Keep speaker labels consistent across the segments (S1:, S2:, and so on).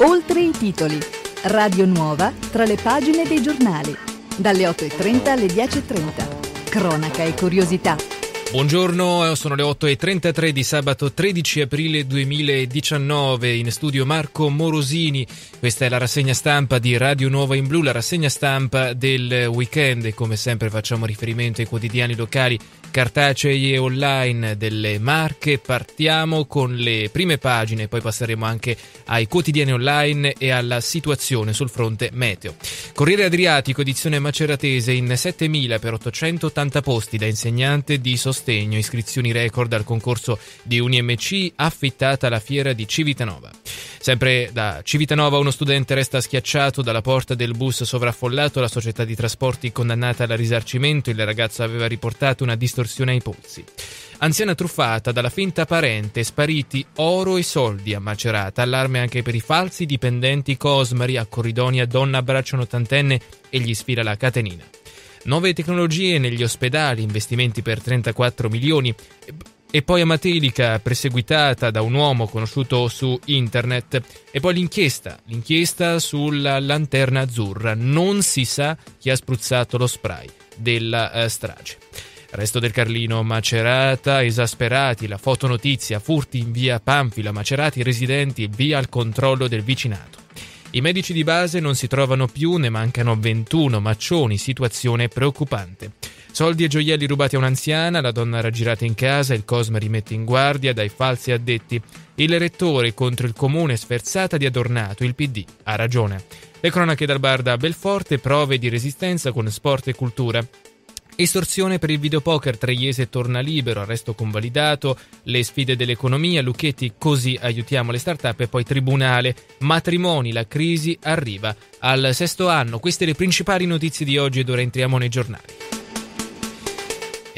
S1: Oltre i titoli. Radio Nuova tra le pagine dei giornali. Dalle 8.30 alle 10.30. Cronaca e curiosità. Buongiorno, sono le 8.33 di sabato 13 aprile 2019, in studio Marco Morosini, questa è la rassegna stampa di Radio Nuova in Blu, la rassegna stampa del weekend, come sempre facciamo riferimento ai quotidiani locali cartacei e online delle Marche. Partiamo con le prime pagine, poi passeremo anche ai quotidiani online e alla situazione sul fronte meteo. Corriere Adriatico, edizione maceratese in 7.000 per 880 posti da insegnante di sostegno, iscrizioni record al concorso di UNIMC, affittata alla fiera di Civitanova. Sempre da Civitanova uno studente resta schiacciato dalla porta del bus sovraffollato, la società di trasporti condannata al risarcimento, il ragazzo aveva riportato una distorsione estorsione ai pozzi. Anziana truffata dalla finta parente, spariti oro e soldi a Macerata, allarme anche per i falsi dipendenti Cosmari a Corridonia, donna abbraccia un ottantenne e gli sfila la catenina. Nuove tecnologie negli ospedali, investimenti per 34 milioni. E poi Amatelica, perseguitata da un uomo conosciuto su internet. E poi l'inchiesta, l'inchiesta sulla lanterna azzurra. Non si sa chi ha spruzzato lo spray della eh, strage. Resto del Carlino, Macerata, esasperati, la fotonotizia, furti in via Panfila, Macerati, residenti, via al controllo del vicinato. I medici di base non si trovano più, ne mancano 21 maccioni, situazione preoccupante. Soldi e gioielli rubati a un'anziana, la donna raggirata in casa, il Cosma rimette in guardia dai falsi addetti. Il rettore contro il comune sferzata di Adornato, il PD ha ragione. Le cronache dal bar da Belforte, prove di resistenza con sport e cultura. Estorsione per il videopoker, Traiese torna libero, arresto convalidato, le sfide dell'economia, Lucchetti così aiutiamo le start-up e poi tribunale, matrimoni, la crisi arriva al sesto anno. Queste le principali notizie di oggi ed ora entriamo nei giornali.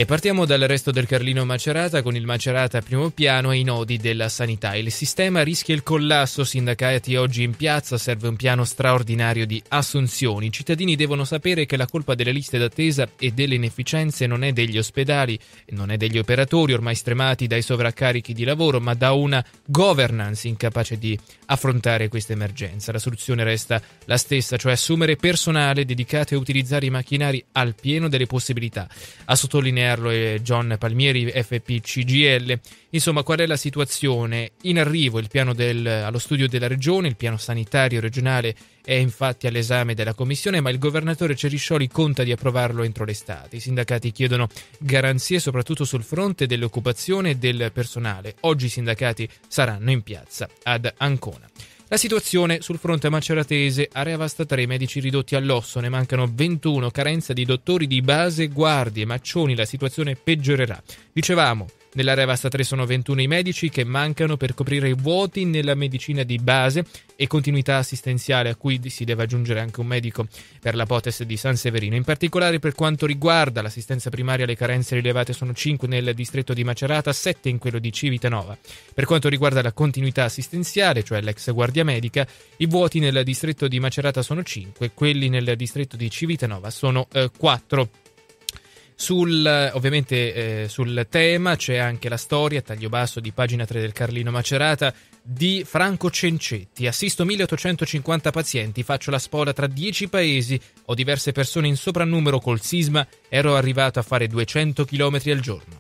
S1: E partiamo dal resto del Carlino Macerata con il Macerata a primo piano e i nodi della sanità. Il sistema rischia il collasso, sindacati oggi in piazza, serve un piano straordinario di assunzioni. I cittadini devono sapere che la colpa delle liste d'attesa e delle inefficienze non è degli ospedali, non è degli operatori ormai stremati dai sovraccarichi di lavoro, ma da una governance incapace di affrontare questa emergenza. La soluzione resta la stessa, cioè assumere personale dedicato a utilizzare i macchinari al pieno delle possibilità. A sottolineare Merlo e John Palmieri FPCGL. Insomma, qual è la situazione? In arrivo il piano del, allo studio della regione, il piano sanitario regionale è infatti all'esame della commissione, ma il governatore Ceriscioli conta di approvarlo entro l'estate. I sindacati chiedono garanzie soprattutto sul fronte dell'occupazione e del personale. Oggi i sindacati saranno in piazza ad Ancona. La situazione sul fronte maceratese, area vasta 3 medici ridotti all'osso, ne mancano 21, carenza di dottori di base, guardie, maccioni, la situazione peggiorerà. Dicevamo, nella Revasta 3 sono 21 i medici che mancano per coprire i vuoti nella medicina di base e continuità assistenziale, a cui si deve aggiungere anche un medico per la potes di San Severino. In particolare per quanto riguarda l'assistenza primaria, le carenze rilevate sono 5 nel distretto di Macerata, 7 in quello di Civitanova. Per quanto riguarda la continuità assistenziale, cioè l'ex guardia medica, i vuoti nel distretto di Macerata sono 5, quelli nel distretto di Civitanova sono eh, 4. Sul, ovviamente eh, sul tema c'è anche la storia, taglio basso di pagina 3 del Carlino Macerata, di Franco Cencetti. Assisto 1850 pazienti, faccio la spola tra 10 paesi, ho diverse persone in soprannumero col sisma, ero arrivato a fare 200 km al giorno.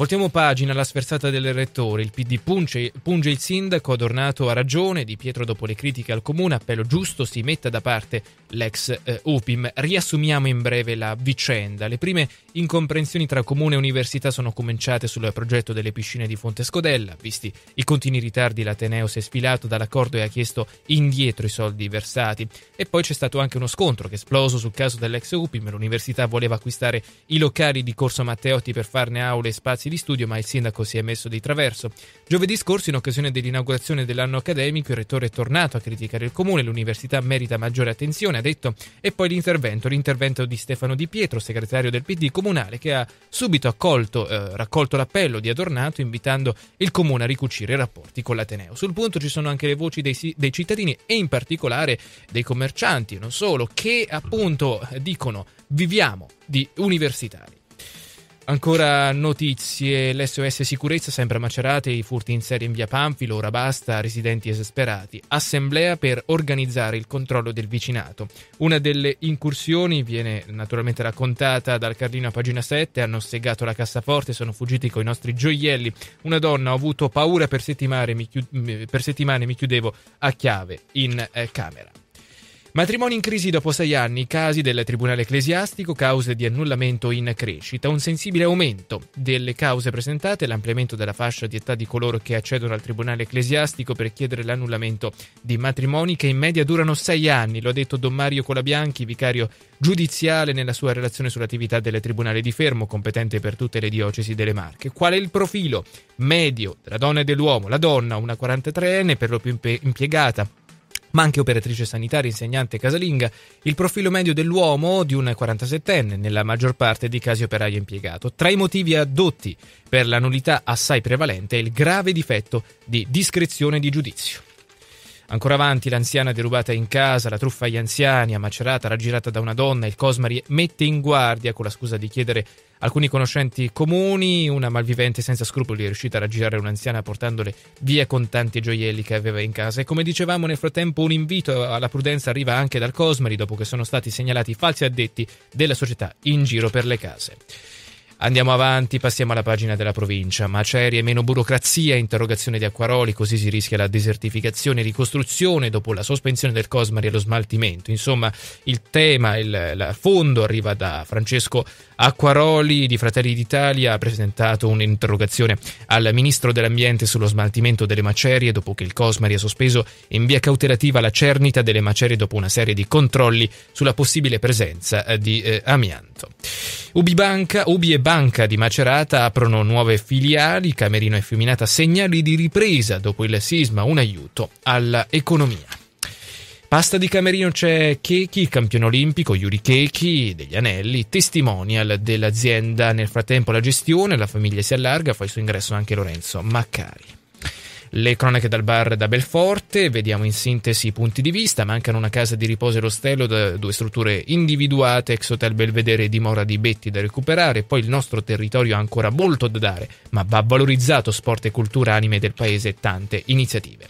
S1: Voltiamo pagina alla sferzata del rettore. Il PD punge, punge, il sindaco, Adornato a ragione. Di Pietro, dopo le critiche al comune, appello giusto, si metta da parte l'ex eh, UPIM. Riassumiamo in breve la vicenda. Le prime incomprensioni tra comune e università sono cominciate sul progetto delle piscine di Fonte Scodella. Visti i continui ritardi, l'Ateneo si è sfilato dall'accordo e ha chiesto indietro i soldi versati. E poi c'è stato anche uno scontro che è esploso sul caso dell'ex UPIM. L'università voleva acquistare i locali di Corso Matteotti per farne aule e spazi di studio, ma il sindaco si è messo di traverso. Giovedì scorso, in occasione dell'inaugurazione dell'anno accademico, il rettore è tornato a criticare il comune, l'università merita maggiore attenzione, ha detto, e poi l'intervento, l'intervento di Stefano Di Pietro, segretario del PD comunale, che ha subito accolto, eh, raccolto l'appello di Adornato, invitando il comune a ricucire i rapporti con l'Ateneo. Sul punto ci sono anche le voci dei, dei cittadini e in particolare dei commercianti, non solo, che appunto dicono viviamo di universitari. Ancora notizie, l'SOS sicurezza sembra a Macerate, i furti in serie in via Panfilo, ora basta, residenti esasperati, assemblea per organizzare il controllo del vicinato. Una delle incursioni viene naturalmente raccontata dal Carlino a pagina 7, hanno segato la cassaforte, sono fuggiti con i nostri gioielli, una donna ho avuto paura per settimane, mi, chiud- per settimane mi chiudevo a chiave in eh, camera. Matrimoni in crisi dopo sei anni, casi del Tribunale Ecclesiastico, cause di annullamento in crescita, un sensibile aumento delle cause presentate, l'ampliamento della fascia di età di coloro che accedono al Tribunale Ecclesiastico per chiedere l'annullamento di matrimoni che in media durano sei anni, lo ha detto Don Mario Colabianchi, vicario giudiziale nella sua relazione sull'attività del Tribunale di Fermo, competente per tutte le diocesi delle Marche. Qual è il profilo medio della donna e dell'uomo? La donna, una 43enne, per lo più impiegata ma anche operatrice sanitaria, insegnante casalinga. Il profilo medio dell'uomo di un 47enne, nella maggior parte dei casi operaio impiegato. Tra i motivi addotti per la nullità assai prevalente è il grave difetto di discrezione di giudizio. Ancora avanti, l'anziana derubata in casa, la truffa agli anziani, Macerata, raggirata da una donna, il Cosmari mette in guardia con la scusa di chiedere alcuni conoscenti comuni, una malvivente senza scrupoli è riuscita a raggirare un'anziana portandole via con tanti gioielli che aveva in casa e come dicevamo nel frattempo un invito alla prudenza arriva anche dal Cosmari dopo che sono stati segnalati falsi addetti della società in giro per le case. Andiamo avanti, passiamo alla pagina della provincia. Macerie, meno burocrazia, interrogazione di acquaroli, così si rischia la desertificazione e ricostruzione dopo la sospensione del Cosmari e lo smaltimento. Insomma, il tema, il, il fondo arriva da Francesco Acquaroli di Fratelli d'Italia ha presentato un'interrogazione al ministro dell'Ambiente sullo smaltimento delle macerie dopo che il Cosmari ha sospeso in via cautelativa la cernita delle macerie dopo una serie di controlli sulla possibile presenza eh, di eh, amianto. Ubi, Banca, Ubi e Banca di Macerata aprono nuove filiali, Camerino e Fiuminata segnali di ripresa dopo il sisma, un aiuto all'economia. Pasta di Camerino c'è Kechi, campione olimpico, Yuri Kechi, degli anelli, testimonial dell'azienda. Nel frattempo la gestione, la famiglia si allarga, fa il suo ingresso anche Lorenzo Maccari. Le cronache dal bar da Belforte, vediamo in sintesi i punti di vista, mancano una casa di riposo e l'ostello, da due strutture individuate, ex hotel Belvedere e dimora di Betti da recuperare, poi il nostro territorio ha ancora molto da dare, ma va valorizzato sport e cultura anime del paese e tante iniziative.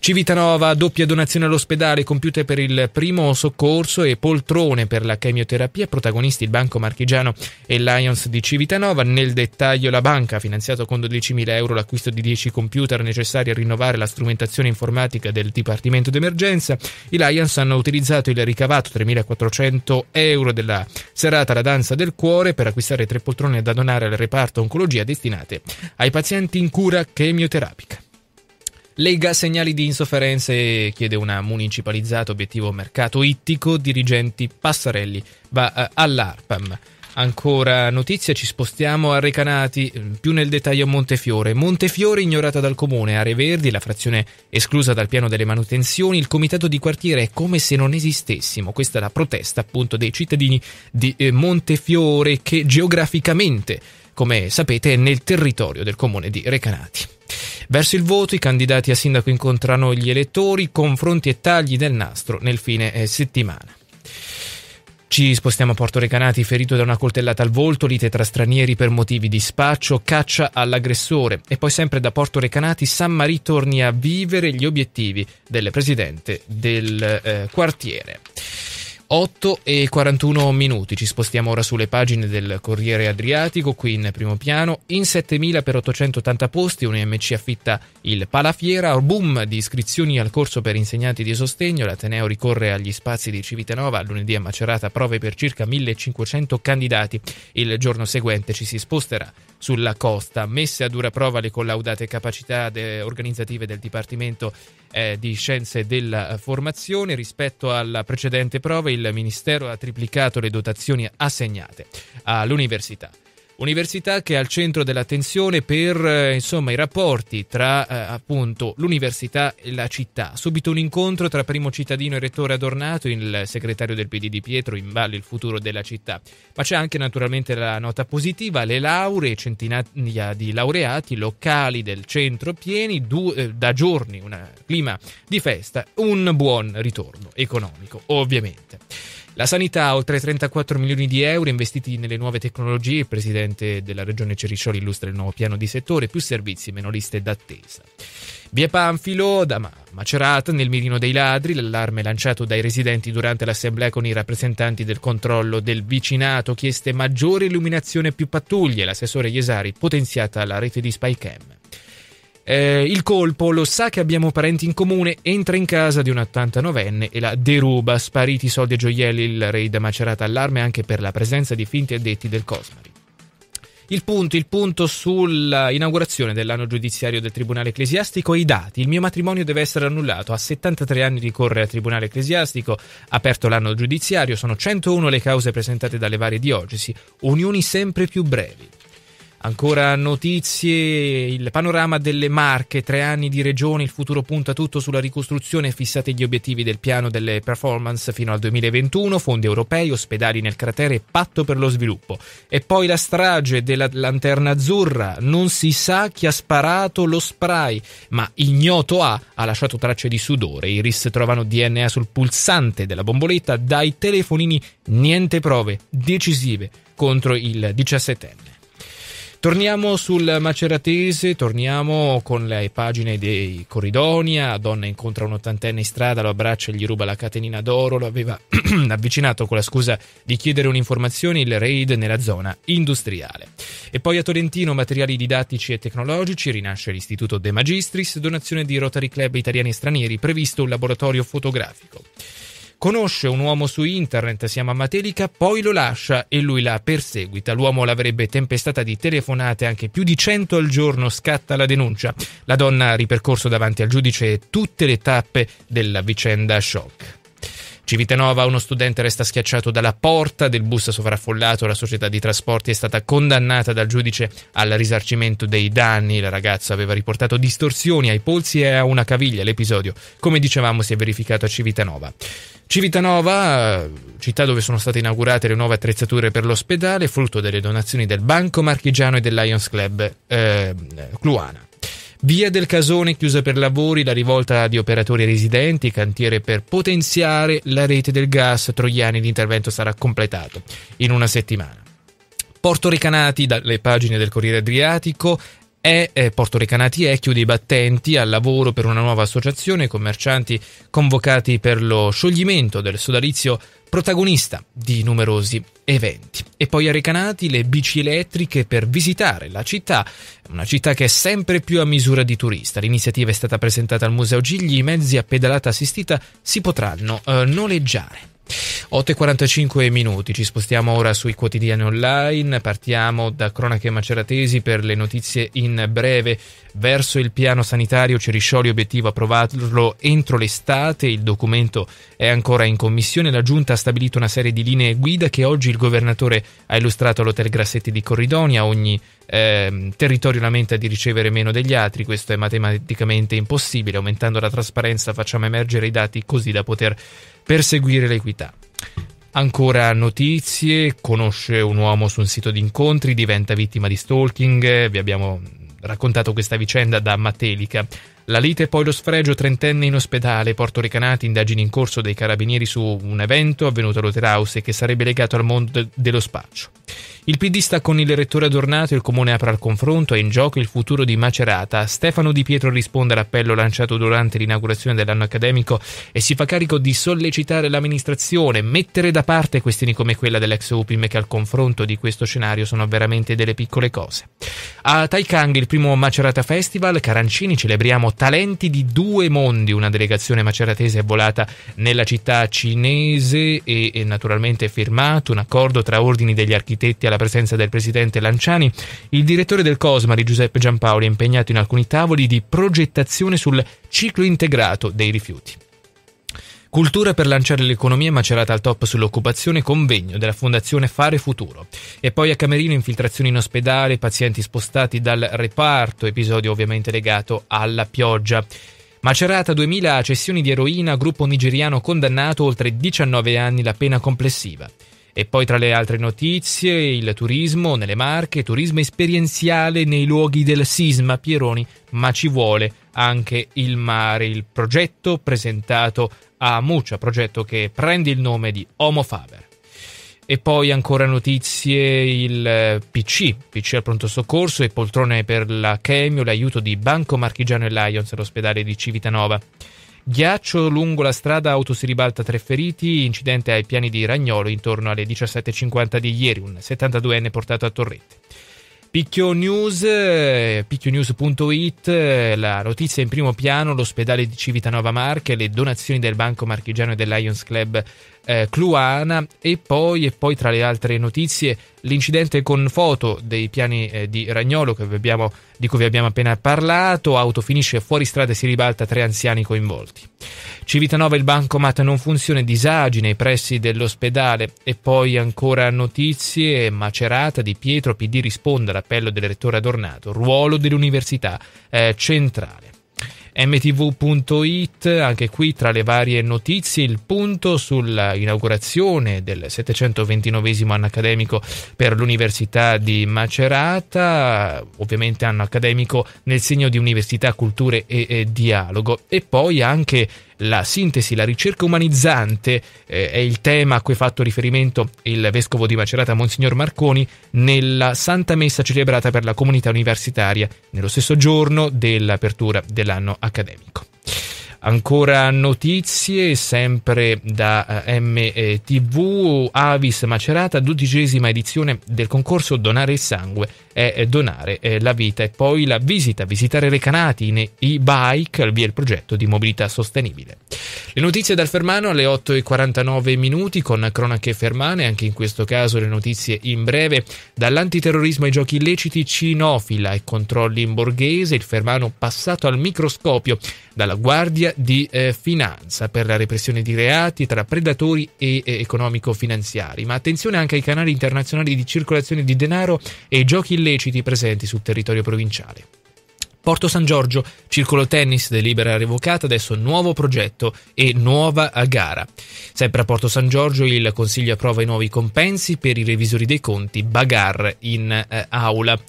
S1: Civitanova, doppia donazione all'ospedale, computer per il primo soccorso e poltrone per la chemioterapia, protagonisti il Banco Marchigiano e Lions di Civitanova, nel dettaglio la banca ha finanziato con 12.000 euro l'acquisto di 10 computer necessari necessaria a rinnovare la strumentazione informatica del Dipartimento d'Emergenza, i Lions hanno utilizzato il ricavato 3.400 euro della serata La Danza del Cuore per acquistare tre poltrone da donare al reparto oncologia destinate ai pazienti in cura chemioterapica. Lega segnali di insofferenza e chiede una municipalizzata obiettivo mercato ittico, dirigenti Passarelli va eh, all'ARPAM ancora notizia, ci spostiamo a Recanati, più nel dettaglio a Montefiore. Montefiore ignorata dal comune, aree verdi, la frazione esclusa dal piano delle manutenzioni, il comitato di quartiere è come se non esistessimo. Questa è la protesta appunto dei cittadini di eh, Montefiore che geograficamente, come sapete, è nel territorio del comune di Recanati. Verso il voto i candidati a sindaco incontrano gli elettori, confronti e tagli del nastro nel fine eh, settimana. Ci spostiamo a Porto Recanati, ferito da una coltellata al volto, lite tra stranieri per motivi di spaccio, caccia all'aggressore. E poi sempre da Porto Recanati, San Marì torni a vivere gli obiettivi del presidente del eh, quartiere. 8 e 41 minuti, ci spostiamo ora sulle pagine del Corriere Adriatico, qui in primo piano, in 7.000 per 880 posti, un UNMC affitta il Palafiera, boom di iscrizioni al corso per insegnanti di sostegno, l'Ateneo ricorre agli spazi di Civitanova, lunedì a Macerata prove per circa 1.500 candidati, il giorno seguente ci si sposterà sulla costa, messe a dura prova le collaudate capacità de- organizzative del Dipartimento eh, di Scienze della Formazione. Rispetto alla precedente prova, il Ministero ha triplicato le dotazioni assegnate all'università. Università che è al centro dell'attenzione per eh, insomma, i rapporti tra eh, appunto, l'università e la città. Subito un incontro tra primo cittadino e rettore Adornato, il segretario del PD di Pietro, in ballo il futuro della città. Ma c'è anche naturalmente la nota positiva, le lauree, centinaia di laureati, locali del centro pieni, du- eh, da giorni un clima di festa, un buon ritorno economico ovviamente. La sanità, oltre 34 milioni di euro investiti nelle nuove tecnologie, il presidente presidente della regione Ceriscioli illustra il nuovo piano di settore, più servizi, meno liste d'attesa. Via Panfilo, da Macerata, nel mirino dei ladri, l'allarme lanciato dai residenti durante l'assemblea con i rappresentanti del controllo del vicinato, chieste maggiore illuminazione e più pattuglie, l'assessore Iesari, potenziata la rete di Spycam. Eh, il colpo lo sa che abbiamo parenti in comune, entra in casa di un 89enne e la deruba, spariti soldi e gioielli, il raid da Macerata allarme anche per la presenza di finti addetti del Cosmari. Il punto, il punto sull'inaugurazione dell'anno giudiziario del Tribunale Ecclesiastico e i dati. Il mio matrimonio deve essere annullato. A 73 anni ricorre al Tribunale Ecclesiastico, aperto l'anno giudiziario, sono 101 le cause presentate dalle varie diocesi, unioni sempre più brevi. Ancora notizie, il panorama delle Marche, tre anni di regione, il futuro punta tutto sulla ricostruzione, fissati gli obiettivi del piano delle performance fino al 2021, fondi europei, ospedali nel cratere patto per lo sviluppo. E poi la strage della lanterna azzurra, non si sa chi ha sparato lo spray, ma ignoto A ha lasciato tracce di sudore, i RIS trovano DNA sul pulsante della bomboletta, dai telefonini niente prove decisive contro il 17enne. Torniamo sul Maceratese, torniamo con le pagine dei Coridonia, donna incontra un ottantenne in strada, lo abbraccia e gli ruba la catenina d'oro, lo aveva avvicinato con la scusa di chiedere un'informazione, il raid nella zona industriale. E poi a Torrentino materiali didattici e tecnologici, rinasce l'istituto De Magistris, donazione di Rotary Club italiani e stranieri, previsto un laboratorio fotografico. Conosce un uomo su internet, si chiama Matelica, poi lo lascia e lui la perseguita. L'uomo l'avrebbe tempestata di telefonate anche più di 100 al giorno, scatta la denuncia. La donna ha ripercorso davanti al giudice tutte le tappe della vicenda shock. Civitanova, uno studente resta schiacciato dalla porta del bus sovraffollato, la società di trasporti è stata condannata dal giudice al risarcimento dei danni, la ragazza aveva riportato distorsioni ai polsi e a una caviglia, l'episodio come dicevamo si è verificato a Civitanova. Civitanova, città dove sono state inaugurate le nuove attrezzature per l'ospedale, frutto delle donazioni del Banco Marchigiano e del Lions Club eh, Cluana. Via del Casone chiusa per lavori, la rivolta di operatori residenti, cantiere per potenziare la rete del gas troiani, l'intervento sarà completato in una settimana. Porto Recanati dalle pagine del Corriere Adriatico, è eh, Portoricanati è chiude i battenti al lavoro per una nuova associazione commercianti convocati per lo scioglimento del sodalizio protagonista di numerosi eventi. E poi a Recanati le bici elettriche per visitare la città, una città che è sempre più a misura di turista. L'iniziativa è stata presentata al Museo Gigli, i mezzi a pedalata assistita si potranno eh, noleggiare. 8.45 minuti, ci spostiamo ora sui quotidiani online, partiamo da Cronache Maceratesi per le notizie in breve. Verso il piano sanitario Ceriscioli obiettivo approvarlo entro l'estate, il documento è ancora in commissione, la Giunta ha stabilito una serie di linee guida che oggi il governatore ha illustrato all'Hotel Grassetti di Corridonia, ogni eh, territorio lamenta di ricevere meno degli altri, questo è matematicamente impossibile, aumentando la trasparenza facciamo emergere i dati così da poter perseguire l'equità. Ancora notizie, conosce un uomo su un sito di incontri, diventa vittima di stalking, vi abbiamo raccontato questa vicenda da Matelica. La lite e poi lo sfregio trentenne in ospedale, portoricanati, indagini in corso dei carabinieri su un evento avvenuto a e che sarebbe legato al mondo de- dello spaccio. Il PD sta con il rettore adornato, il comune apre al confronto, è in gioco il futuro di Macerata. Stefano Di Pietro risponde all'appello lanciato durante l'inaugurazione dell'anno accademico e si fa carico di sollecitare l'amministrazione, mettere da parte questioni come quella dell'ex UPIM che al confronto di questo scenario sono veramente delle piccole cose. A Taikang il primo Macerata Festival, Carancini celebriamo talenti di due mondi. Una delegazione maceratese è volata nella città cinese e, e naturalmente è firmato un accordo tra ordini degli architetti alla presenza del presidente Lanciani. Il direttore del Cosmari, Giuseppe Giampaoli, è impegnato in alcuni tavoli di progettazione sul ciclo integrato dei rifiuti. Cultura per lanciare l'economia macerata al top sull'occupazione, convegno della Fondazione Fare Futuro. E poi a Camerino infiltrazioni in ospedale, pazienti spostati dal reparto, episodio ovviamente legato alla pioggia. Macerata 2000 cessioni di eroina, gruppo nigeriano condannato oltre 19 anni la pena complessiva. E poi tra le altre notizie il turismo nelle Marche, turismo esperienziale nei luoghi del sisma Pieroni, ma ci vuole anche il mare, il progetto presentato a Muccia, progetto che prende il nome di Homo Faber. E poi ancora notizie il PC, PC al pronto soccorso e poltrone per la chemio, l'aiuto di Banco Marchigiano e Lions all'ospedale di Civitanova. Ghiaccio lungo la strada, auto si ribalta tre feriti, incidente ai piani di Ragnolo intorno alle 17.50 di ieri, un 72enne portato a Torrette. Picchio News, eh, picchionews.it, eh, la notizia in primo piano, l'ospedale di Civitanova Marche, le donazioni del Banco Marchigiano e del Lions Club eh, Cluana e poi, e poi, tra le altre notizie l'incidente con foto dei piani eh, di Ragnolo abbiamo, di cui vi abbiamo appena parlato, auto finisce fuori strada e si ribalta tre anziani coinvolti. Civitanova il bancomat non funziona, disagi nei pressi dell'ospedale e poi ancora notizie, macerata di Pietro PD risponde all'appello del rettore Adornato, ruolo dell'università eh, centrale mtv.it, anche qui tra le varie notizie il punto sull'inaugurazione del 729 anno accademico per l'Università di Macerata, ovviamente anno accademico nel segno di università, culture e, e dialogo e poi anche la sintesi, la ricerca umanizzante eh, è il tema a cui ha fatto riferimento il vescovo di Macerata Monsignor Marconi nella Santa Messa celebrata per la comunità universitaria nello stesso giorno dell'apertura dell'anno accademico. Ancora notizie sempre da eh, MTV, Avis Macerata, dodicesima edizione del concorso Donare il sangue è eh, donare eh, la vita e poi la visita, visitare le canati in e bike, via il progetto di mobilità sostenibile. Le notizie dal Fermano alle 8.49 minuti con cronache fermane, anche in questo caso le notizie in breve, dall'antiterrorismo ai giochi illeciti cinofila e controlli in borghese, il Fermano passato al microscopio dalla Guardia materia di eh, finanza per la repressione di reati tra predatori e eh, economico-finanziari, ma attenzione anche ai canali internazionali di circolazione di denaro e giochi illeciti presenti sul territorio provinciale. Porto San Giorgio, circolo tennis delibera revocata, adesso nuovo progetto e nuova gara. Sempre a Porto San Giorgio il Consiglio approva i nuovi compensi per i revisori dei conti, bagar in eh, aula.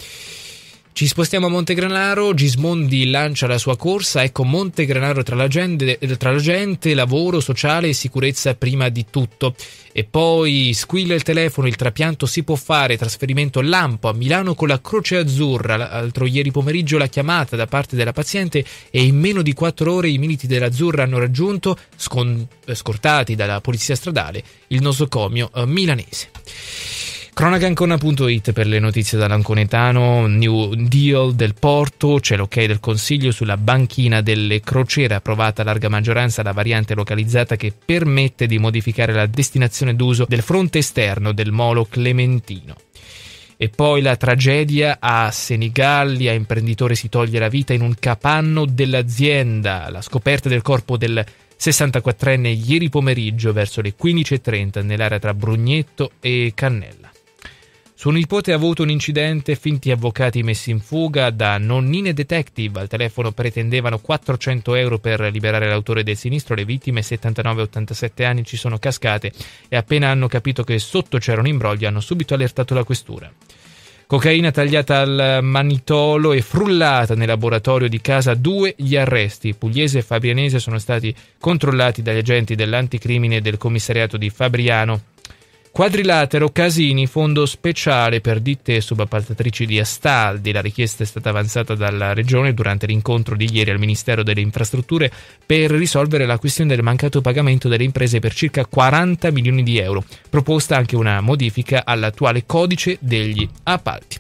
S1: Ci spostiamo a Montegranaro, Gismondi lancia la sua corsa, ecco Montegranaro tra tra la gente, lavoro, sociale e sicurezza prima di tutto. E poi squilla il telefono, il trapianto si può fare, trasferimento Lampo a Milano con la Croce Azzurra, l'altro ieri pomeriggio la chiamata da parte della paziente e in meno di 4 ore i militi dell'Azzurra hanno raggiunto, scon- scortati dalla polizia stradale, il nosocomio eh, milanese. Cronacancona.it per le notizie dall'Anconetano, new deal del Porto, c'è l'ok del Consiglio sulla banchina delle crociere approvata a larga maggioranza la variante localizzata che permette di modificare la destinazione d'uso del fronte esterno del molo Clementino. E poi la tragedia a Senigallia, imprenditore si toglie la vita in un capanno dell'azienda, la scoperta del corpo del 64enne ieri pomeriggio verso le 15.30 nell'area tra Brugnetto e Cannella. Suo nipote ha avuto un incidente, finti avvocati messi in fuga da nonnine detective. Al telefono pretendevano 400 euro per liberare l'autore del sinistro. Le vittime, 79-87 anni, ci sono cascate e appena hanno capito che sotto c'era un imbroglio hanno subito allertato la questura. Cocaina tagliata al manitolo e frullata nel laboratorio di casa. Due gli arresti. Pugliese e Fabrianese sono stati controllati dagli agenti dell'anticrimine del commissariato di Fabriano Quadrilatero, Casini, fondo speciale per ditte subappaltatrici di Astaldi. La richiesta è stata avanzata dalla Regione durante l'incontro di ieri al Ministero delle Infrastrutture per risolvere la questione del mancato pagamento delle imprese per circa 40 milioni di euro. Proposta anche una modifica all'attuale codice degli appalti.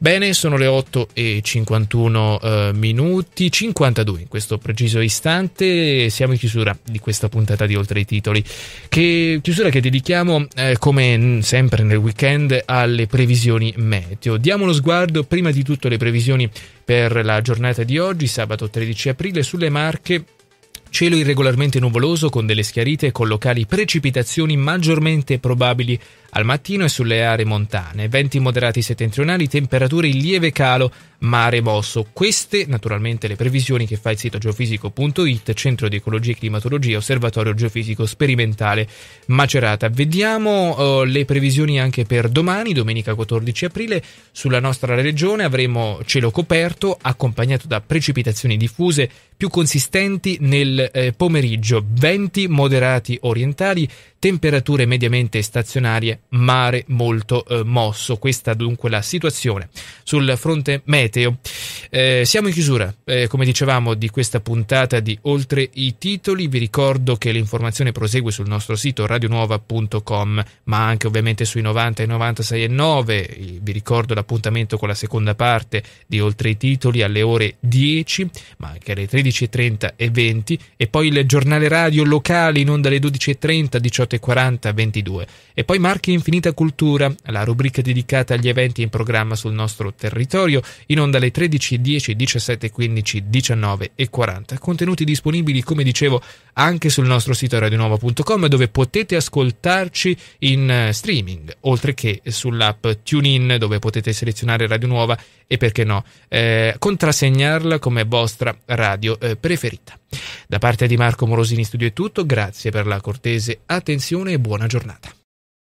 S1: Bene, sono le 8 e 51 eh, minuti, 52 in questo preciso istante, siamo in chiusura di questa puntata di Oltre i Titoli, che, chiusura che dedichiamo eh, come sempre nel weekend alle previsioni meteo. Diamo uno sguardo prima di tutto alle previsioni per la giornata di oggi, sabato 13 aprile, sulle Marche. Cielo irregolarmente nuvoloso con delle schiarite e con locali precipitazioni maggiormente probabili al mattino e sulle aree montane, venti moderati settentrionali, temperature in lieve calo, mare mosso. Queste, naturalmente, le previsioni che fa il sito geofisico.it, Centro di Ecologia e Climatologia, Osservatorio Geofisico Sperimentale Macerata. Vediamo uh, le previsioni anche per domani, domenica 14 aprile. Sulla nostra regione avremo cielo coperto, accompagnato da precipitazioni diffuse più consistenti nel eh, pomeriggio, venti moderati orientali, temperature mediamente stazionarie mare molto eh, mosso. Questa dunque la situazione sul fronte meteo. Eh, siamo in chiusura, eh, come dicevamo, di questa puntata di Oltre i titoli. Vi ricordo che l'informazione prosegue sul nostro sito radionuova.com, ma anche ovviamente sui 90 e 96 e 9. Vi ricordo l'appuntamento con la seconda parte di Oltre i titoli alle ore 10, ma anche alle 13.30 e 20. E poi il giornale radio locale in onda alle 12.30, 18.40, 22. E poi Marchi anche Infinita Cultura, la rubrica dedicata agli eventi in programma sul nostro territorio, in onda alle 13.10, 17.15, 19.40. Contenuti disponibili, come dicevo, anche sul nostro sito radionuova.com dove potete ascoltarci in eh, streaming, oltre che sull'app TuneIn dove potete selezionare Radio Nuova e perché no, eh, contrassegnarla come vostra radio eh, preferita. Da parte di Marco Morosini Studio è tutto, grazie per la cortese attenzione e buona giornata.